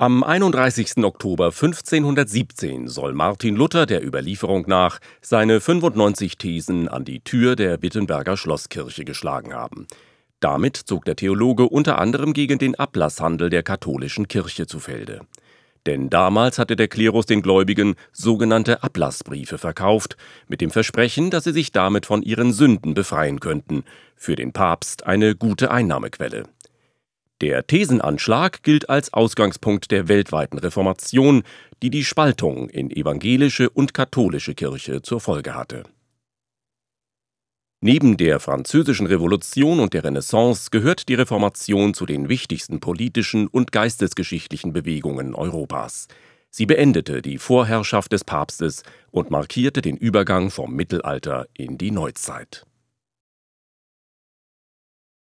Am 31. Oktober 1517 soll Martin Luther der Überlieferung nach seine 95 Thesen an die Tür der Wittenberger Schlosskirche geschlagen haben. Damit zog der Theologe unter anderem gegen den Ablasshandel der katholischen Kirche zu Felde. Denn damals hatte der Klerus den Gläubigen sogenannte Ablassbriefe verkauft, mit dem Versprechen, dass sie sich damit von ihren Sünden befreien könnten, für den Papst eine gute Einnahmequelle. Der Thesenanschlag gilt als Ausgangspunkt der weltweiten Reformation, die die Spaltung in evangelische und katholische Kirche zur Folge hatte. Neben der Französischen Revolution und der Renaissance gehört die Reformation zu den wichtigsten politischen und geistesgeschichtlichen Bewegungen Europas. Sie beendete die Vorherrschaft des Papstes und markierte den Übergang vom Mittelalter in die Neuzeit